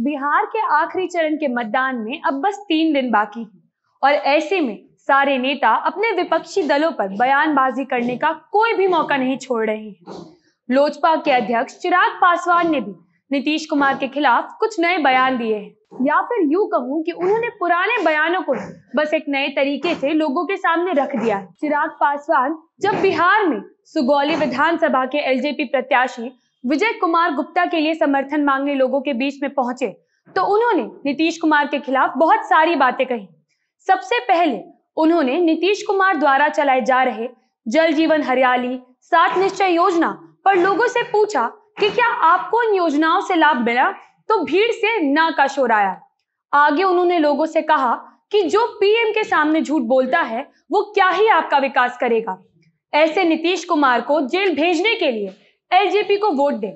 बिहार के आखिरी चरण के मतदान में अब बस तीन दिन बाकी हैं और ऐसे में सारे नेता अपने विपक्षी दलों पर बयानबाजी करने का कोई भी मौका नहीं छोड़ रहे हैं लोजपा के अध्यक्ष चिराग पासवान ने भी नीतीश कुमार के खिलाफ कुछ नए बयान दिए हैं या फिर यूं कहूं कि उन्होंने पुराने बयानों को बस एक नए तरीके से लोगों के सामने रख दिया चिराग पासवान जब बिहार में सुगौली विधानसभा के एलजेपी प्रत्याशी विजय कुमार गुप्ता के लिए समर्थन मांगने लोगों के बीच में पहुंचे तो उन्होंने नीतीश कुमार के खिलाफ बहुत सारी बातें कही सबसे पहले उन्होंने नीतीश कुमार द्वारा चलाए जा रहे जल जीवन हरियाली सात निश्चय योजना पर लोगों से पूछा कि क्या आपको इन योजनाओं से लाभ मिला तो भीड़ से ना का शोर आया आगे उन्होंने लोगों से कहा कि जो पीएम के सामने झूठ बोलता है वो क्या ही आपका विकास करेगा ऐसे नीतीश कुमार को जेल भेजने के लिए एलजेपी को वोट दें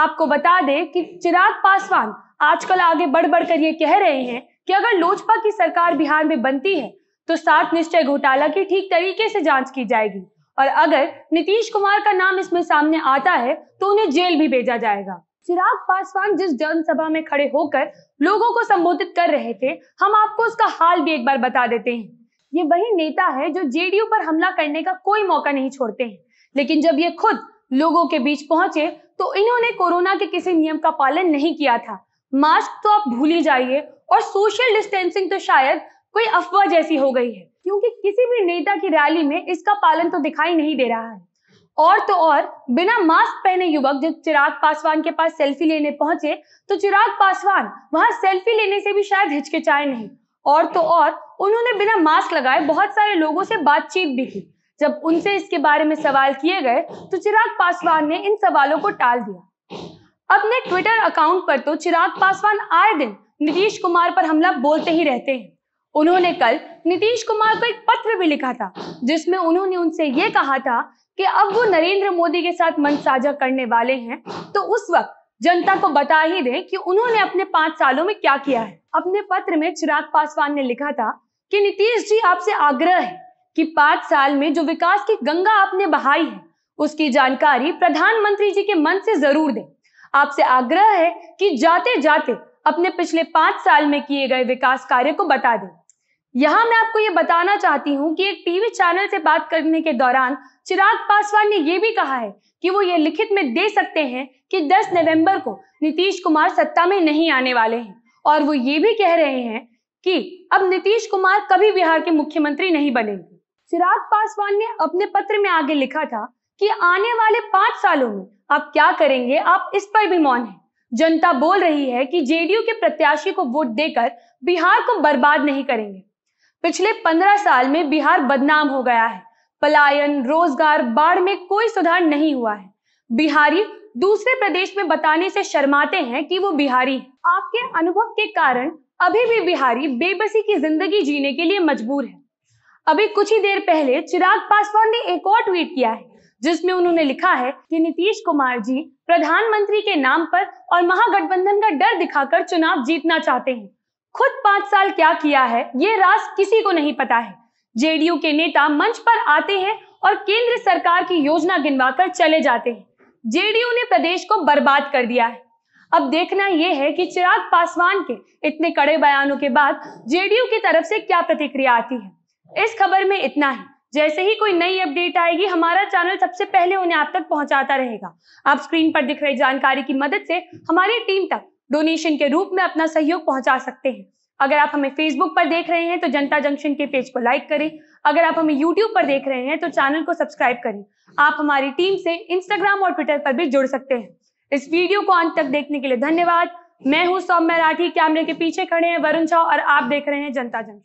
आपको बता दें कि चिराग पासवान आजकल आगे बढ़ बढ़ कर ये कह रहे हैं कि अगर लोजपा की सरकार बिहार में बनती है तो सात निश्चय घोटाला की ठीक तरीके से जांच की जाएगी और अगर नीतीश कुमार का नाम इसमें सामने आता है तो उन्हें जेल भी भेजा जाएगा चिराग पासवान जिस जनसभा में खड़े होकर लोगों को संबोधित कर रहे थे हम आपको उसका हाल भी एक बार बता देते हैं ये वही नेता है जो जेडीयू पर हमला करने का कोई मौका नहीं छोड़ते हैं लेकिन जब ये खुद लोगों के बीच पहुंचे तो इन्होंने कोरोना के किसी नियम का पालन नहीं किया था मास्क तो आप भूल ही जाइए और सोशल डिस्टेंसिंग तो शायद कोई अफवाह जैसी हो गई है क्योंकि किसी भी नेता की रैली में इसका पालन तो दिखाई नहीं दे रहा है और तो और बिना मास्क पहने युवक जब चिराग पासवान के पास सेल्फी लेने पहुंचे तो चिराग पासवान वहां सेल्फी लेने से भी शायद हिचकिचाए नहीं और तो और उन्होंने बिना मास्क लगाए बहुत सारे लोगों से बातचीत भी की जब उनसे इसके बारे में सवाल किए गए तो चिराग पासवान ने इन सवालों को टाल दिया अपने ट्विटर अकाउंट पर तो चिराग पासवान आए दिन नीतीश कुमार पर हमला बोलते ही रहते हैं उन्होंने कल नीतीश कुमार को एक पत्र भी लिखा था जिसमें उन्होंने उनसे ये कहा था कि अब वो नरेंद्र मोदी के साथ मन साझा करने वाले हैं तो उस वक्त जनता को बता ही दें कि उन्होंने अपने पांच सालों में क्या किया है अपने पत्र में चिराग पासवान ने लिखा था कि नीतीश जी आपसे आग्रह है कि पांच साल में जो विकास की गंगा आपने बहाई है उसकी जानकारी प्रधानमंत्री जी के मन से जरूर दें आपसे आग्रह है कि जाते जाते अपने पिछले पांच साल में किए गए विकास कार्य को बता दें यहाँ मैं आपको ये बताना चाहती हूँ कि एक टीवी चैनल से बात करने के दौरान चिराग पासवान ने यह भी कहा है कि वो ये लिखित में दे सकते हैं कि 10 नवंबर को नीतीश कुमार सत्ता में नहीं आने वाले हैं और वो ये भी कह रहे हैं कि अब नीतीश कुमार कभी बिहार के मुख्यमंत्री नहीं बनेंगे चिराग पासवान ने अपने पत्र में आगे लिखा था कि आने वाले पांच सालों में आप क्या करेंगे आप इस पर भी मौन है जनता बोल रही है कि जेडीयू के प्रत्याशी को वोट देकर बिहार को बर्बाद नहीं करेंगे पिछले पंद्रह साल में बिहार बदनाम हो गया है पलायन रोजगार बाढ़ में कोई सुधार नहीं हुआ है बिहारी दूसरे प्रदेश में बताने से शर्माते हैं कि वो बिहारी आपके अनुभव के कारण अभी भी बिहारी बेबसी की जिंदगी जीने के लिए मजबूर है अभी कुछ ही देर पहले चिराग पासवान ने एक और ट्वीट किया है जिसमें उन्होंने लिखा है कि नीतीश कुमार जी प्रधानमंत्री के नाम पर और महागठबंधन का डर दिखाकर चुनाव जीतना चाहते हैं खुद पांच साल क्या किया है ये राज किसी को नहीं पता है जेडीयू के नेता मंच पर आते हैं और केंद्र सरकार की योजना गिनवाकर चले जाते हैं जेडीयू ने प्रदेश को बर्बाद कर दिया है अब देखना यह है कि चिराग पासवान के इतने कड़े बयानों के बाद जेडीयू की तरफ से क्या प्रतिक्रिया आती है इस खबर में इतना ही जैसे ही कोई नई अपडेट आएगी हमारा चैनल सबसे पहले उन्हें आप तक पहुंचाता रहेगा आप स्क्रीन पर दिख रही जानकारी की मदद से हमारी टीम तक डोनेशन के रूप में अपना सहयोग पहुंचा सकते हैं अगर आप हमें फेसबुक पर देख रहे हैं तो जनता जंक्शन के पेज को लाइक करें अगर आप हमें यूट्यूब पर देख रहे हैं तो चैनल को सब्सक्राइब करें आप हमारी टीम से इंस्टाग्राम और ट्विटर पर भी जुड़ सकते हैं इस वीडियो को अंत तक देखने के लिए धन्यवाद मैं हूँ सौम्य राठी कैमरे के पीछे खड़े हैं वरुण झा और आप देख रहे हैं जनता जंक्शन